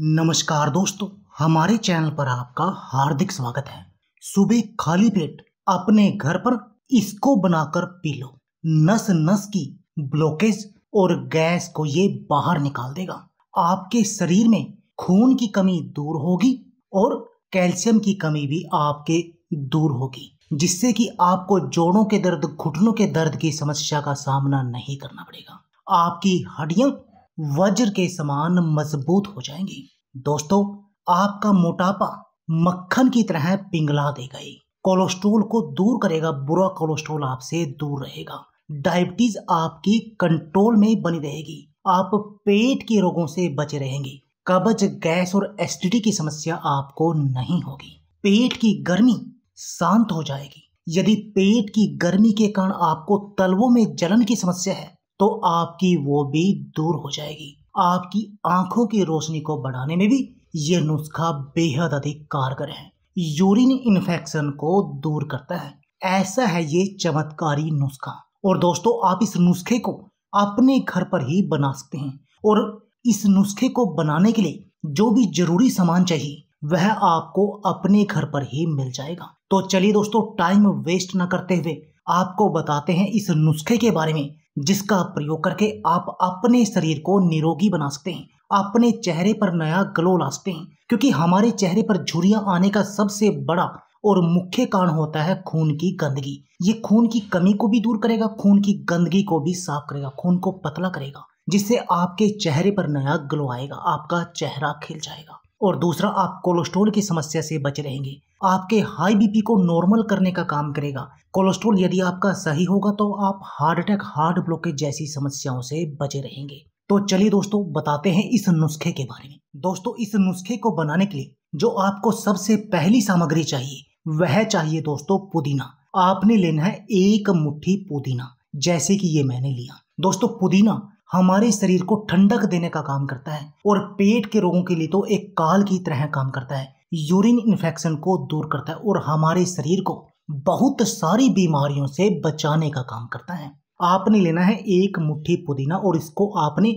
नमस्कार दोस्तों हमारे चैनल पर आपका हार्दिक स्वागत है सुबह खाली पेट अपने घर पर इसको बनाकर पी लो नस नस की ब्लॉकेज और गैस को ये बाहर निकाल देगा आपके शरीर में खून की कमी दूर होगी और कैल्शियम की कमी भी आपके दूर होगी जिससे कि आपको जोड़ों के दर्द घुटनों के दर्द की समस्या का सामना नहीं करना पड़ेगा आपकी हड्डियां वज्र के समान मजबूत हो जाएंगी दोस्तों आपका मोटापा मक्खन की तरह पिंगला देगा कोलेस्ट्रोल को दूर करेगा बुरा कोलेस्ट्रोल आपसे दूर रहेगा डायबिटीज आपकी कंट्रोल में बनी रहेगी आप पेट के रोगों से बचे रहेंगे कब्ज गैस और एसिडिटी की समस्या आपको नहीं होगी पेट की गर्मी शांत हो जाएगी यदि पेट की गर्मी के कारण आपको तलवों में जलन की समस्या है तो आपकी वो भी दूर हो जाएगी आपकी आंखों की रोशनी को बढ़ाने में भी ये नुस्खा बेहद अधिक कारगर है यूरिन इन्फेक्शन को दूर करता है ऐसा है ये चमत्कारी नुस्खा और दोस्तों आप इस नुस्खे को अपने घर पर ही बना सकते हैं और इस नुस्खे को बनाने के लिए जो भी जरूरी सामान चाहिए वह आपको अपने घर पर ही मिल जाएगा तो चलिए दोस्तों टाइम वेस्ट ना करते हुए आपको बताते हैं इस नुस्खे के बारे में जिसका प्रयोग करके आप अपने शरीर को निरोगी बना सकते हैं अपने चेहरे पर नया ग्लो ला सकते हैं क्योंकि हमारे चेहरे पर झुरिया आने का सबसे बड़ा और मुख्य कारण होता है खून की गंदगी ये खून की कमी को भी दूर करेगा खून की गंदगी को भी साफ करेगा खून को पतला करेगा जिससे आपके चेहरे पर नया ग्लो आएगा आपका चेहरा खिल जाएगा और दूसरा आप कोलेस्ट्रोल की समस्या से बच रहेंगे आपके हाई बीपी को नॉर्मल करने का काम करेगा कोलेस्ट्रोल यदि आपका सही होगा तो आप हार्ट अटैक हार्ट ब्लॉकेज जैसी समस्याओं से बचे रहेंगे तो चलिए दोस्तों बताते हैं इस नुस्खे के बारे में दोस्तों इस नुस्खे को बनाने के लिए जो आपको सबसे पहली सामग्री चाहिए वह चाहिए दोस्तों पुदीना आपने लेना है एक मुट्ठी पुदीना जैसे कि ये मैंने लिया दोस्तों पुदीना हमारे शरीर को ठंडक देने का काम करता है और पेट के रोगों के लिए तो एक काल की तरह काम करता है यूरिन इन्फेक्शन को दूर करता है और हमारे शरीर को बहुत सारी बीमारियों से बचाने का काम करता है आपने लेना है एक मुट्ठी पुदीना और इसको आपने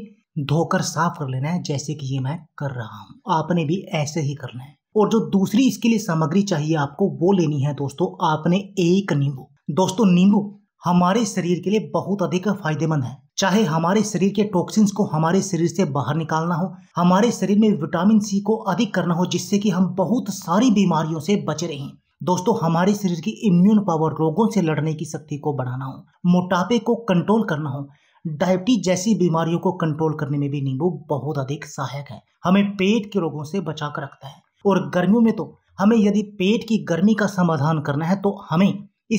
धोकर साफ कर लेना है जैसे कि ये मैं कर रहा हूँ आपने भी ऐसे ही करना है और जो दूसरी इसके लिए सामग्री चाहिए आपको वो लेनी है दोस्तों आपने एक नींबू दोस्तों नींबू हमारे शरीर के लिए बहुत अधिक फायदेमंद है चाहे हमारे शरीर के टॉक्सिन्स को हमारे शरीर से बाहर निकालना हो हमारे शरीर में विटामिन सी को अधिक करना हो जिससे कि हम बहुत सारी बीमारियों से बचे रहें दोस्तों हमारे शरीर की इम्यून पावर रोगों से लड़ने की शक्ति को बढ़ाना हो मोटापे को कंट्रोल करना हो डायबिटीज जैसी बीमारियों को कंट्रोल करने में भी नींबू बहुत अधिक सहायक है हमें पेट के रोगों से बचा कर रखता है और गर्मियों में तो हमें यदि पेट की गर्मी का समाधान करना है तो हमें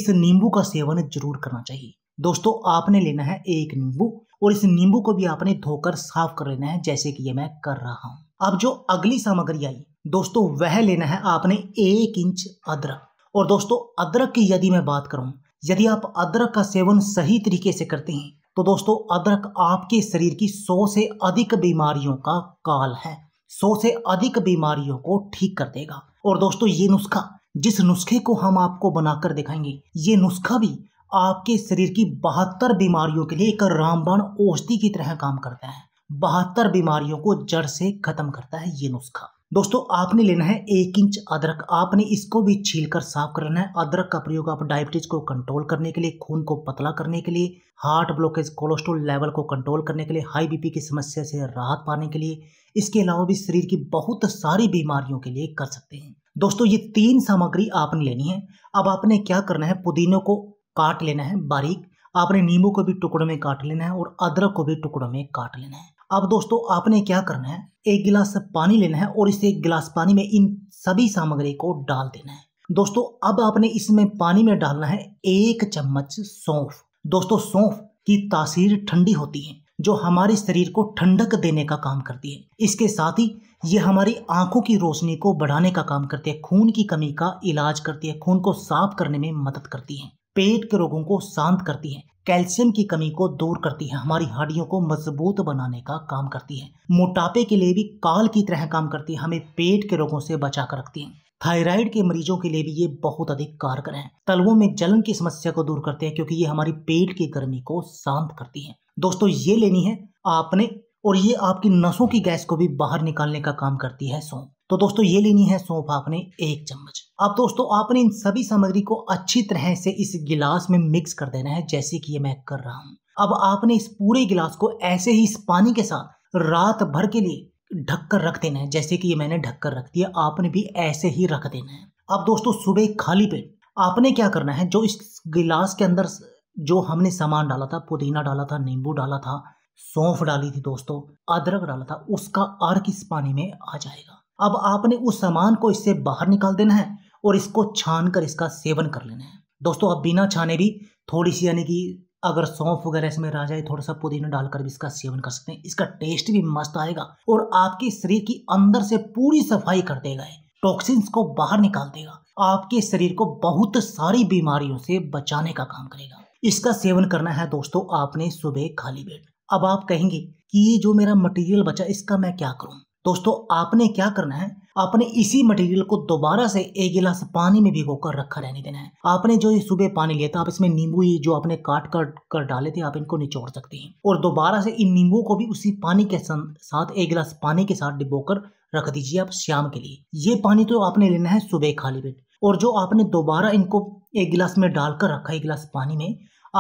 इस नींबू का सेवन जरूर करना चाहिए दोस्तों आपने लेना है एक नींबू और इस नींबू को भी आपने धोकर साफ कर लेना है जैसे कि ये मैं कर रहा हूँ अब जो अगली सामग्री आई दोस्तों वह लेना है आपने एक इंच अदरक और दोस्तों अदरक की यदि मैं बात करूं यदि आप अदरक का सेवन सही तरीके से करते हैं तो दोस्तों अदरक आपके शरीर की सौ से अधिक बीमारियों का काल है सौ से अधिक बीमारियों को ठीक कर देगा और दोस्तों ये नुस्खा जिस नुस्खे को हम आपको बनाकर दिखाएंगे ये नुस्खा भी आपके शरीर की बहत्तर बीमारियों के लिए एक रामबाण औषधि की तरह काम करता है बहत्तर बीमारियों को जड़ से खत्म करता है ये नुस्खा दोस्तों आपने लेना है एक इंच अदरक आपने इसको भी छील कर साफ कर लेना है अदरक का प्रयोग आप डायबिटीज को कंट्रोल करने के लिए खून को पतला करने के लिए हार्ट ब्लॉकेज कोलेस्ट्रॉल लेवल को कंट्रोल करने के लिए हाई बीपी की समस्या से राहत पाने के लिए इसके अलावा भी शरीर की बहुत सारी बीमारियों के लिए कर सकते हैं दोस्तों ये तीन सामग्री आपने लेनी है अब आपने क्या करना है पुदीनों को काट लेना है बारीक आपने नींबू को भी टुकड़ों में काट लेना है और अदरक को भी टुकड़ों में काट लेना है अब दोस्तों आपने क्या करना है एक गिलास पानी लेना है और इसे एक गिलास पानी में इन सभी सामग्री को डाल देना है दोस्तों अब आपने इसमें पानी में डालना है एक चम्मच सौंफ दोस्तों सौंफ की तासीर ठंडी होती है जो हमारे शरीर को ठंडक देने का काम करती है इसके साथ ही ये हमारी आंखों की रोशनी को बढ़ाने का काम करती है खून की कमी का इलाज करती है खून को साफ करने में मदद करती है पेट के रोगों को शांत करती है कैल्शियम की कमी को दूर करती है हमारी हड्डियों को मजबूत बनाने का काम करती है मोटापे के लिए भी काल की तरह काम करती है हमें पेट के रोगों से बचा कर रखती है थायराइड के मरीजों के लिए भी ये बहुत अधिक कारगर है तलवों में जलन की समस्या को दूर करते हैं क्योंकि ये हमारी पेट की गर्मी को शांत करती है दोस्तों ये लेनी है आपने और ये आपकी नसों की गैस को भी बाहर निकालने का काम करती है सौंप तो दोस्तों ये लेनी है सौंप आपने एक चम्मच अब दोस्तों आपने इन सभी सामग्री को अच्छी तरह से इस गिलास में मिक्स कर देना है जैसे कि ये मैं कर रहा हूँ अब आपने इस पूरे गिलास को ऐसे ही इस पानी के साथ रात भर के लिए ढककर रख देना है जैसे कि ये मैंने ढककर रख दिया आपने भी ऐसे ही रख देना है अब दोस्तों सुबह खाली पेट आपने क्या करना है जो इस गिलास के अंदर जो हमने सामान डाला था पुदीना डाला था नींबू डाला था सौंफ डाली थी दोस्तों अदरक डाला था उसका अर्क इस पानी में आ जाएगा अब आपने उस सामान को इससे बाहर निकाल देना है और इसको छान कर इसका सेवन कर लेना है दोस्तों आप बिना छाने भी थोड़ी सी यानी कि अगर सौंफ वगैरह इसमें रह जाए थोड़ा सा पुदीना डालकर भी इसका सेवन कर सकते हैं इसका टेस्ट भी मस्त आएगा और आपके शरीर की अंदर से पूरी सफाई कर देगा टॉक्सिन्स को बाहर निकाल देगा आपके शरीर को बहुत सारी बीमारियों से बचाने का काम करेगा इसका सेवन करना है दोस्तों आपने सुबह खाली पेट अब आप कहेंगे कि ये जो मेरा मटेरियल बचा इसका मैं क्या करूं दोस्तों आपने क्या करना है आपने इसी मटेरियल को दोबारा से एक गिलास पानी में भिगो कर रखा रहने देना है आपने जो ये सुबह पानी लिया था आप इसमें नींबू ये जो आपने काट कर कर डाले थे आप इनको निचोड़ सकते हैं और दोबारा से इन नींबू को भी उसी पानी के साथ एक गिलास पानी के साथ डिबो कर रख दीजिए आप शाम के लिए ये पानी तो आपने लेना है सुबह खाली पेट और जो आपने दोबारा इनको एक गिलास में डालकर रखा एक गिलास पानी में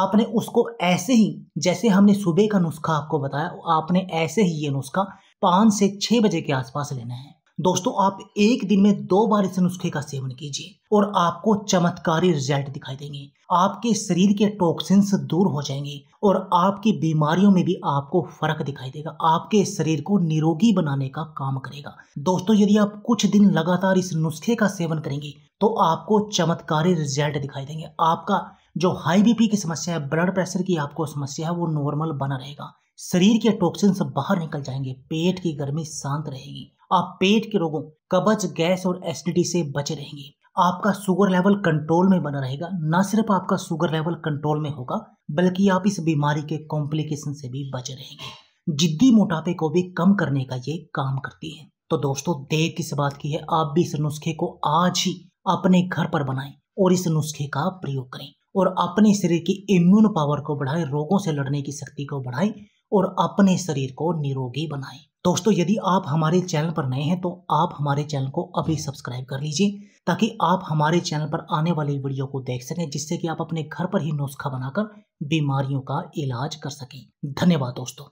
आपने उसको ऐसे ही जैसे हमने सुबह का नुस्खा आपको बताया आपने ऐसे ही ये नुस्खा पाँच से छः बजे के आसपास लेना है दोस्तों आप एक दिन में दो बार इस नुस्खे का सेवन कीजिए और आपको चमत्कारी रिजल्ट दिखाई देंगे आपके शरीर के टॉक्सिन्स दूर हो जाएंगे और आपकी बीमारियों में भी आपको फर्क दिखाई देगा आपके शरीर को निरोगी बनाने का काम करेगा दोस्तों यदि आप कुछ दिन लगातार इस नुस्खे का सेवन करेंगे तो आपको चमत्कारी रिजल्ट दिखाई देंगे आपका जो हाई बीपी की समस्या है ब्लड प्रेशर की आपको समस्या है वो नॉर्मल बना रहेगा शरीर के टॉक्सिन बाहर निकल जाएंगे पेट की गर्मी शांत रहेगी आप पेट के रोगों कब्ज गैस और एसिडिटी से बचे रहेंगे आपका शुगर लेवल कंट्रोल में बना रहेगा ना सिर्फ आपका शुगर लेवल कंट्रोल में होगा बल्कि आप इस बीमारी के कॉम्प्लिकेशन से भी बचे रहेंगे जिद्दी मोटापे को भी कम करने का ये काम करती है तो दोस्तों देर किस बात की है आप भी इस नुस्खे को आज ही अपने घर पर बनाएं और इस नुस्खे का प्रयोग करें और अपने शरीर की इम्यून पावर को बढ़ाएं रोगों से लड़ने की शक्ति को बढ़ाएं और अपने शरीर को निरोगी बनाएं दोस्तों यदि आप हमारे चैनल पर नए हैं तो आप हमारे चैनल को अभी सब्सक्राइब कर लीजिए ताकि आप हमारे चैनल पर आने वाले वीडियो को देख सकें जिससे कि आप अपने घर पर ही नुस्खा बनाकर बीमारियों का इलाज कर सकें धन्यवाद दोस्तों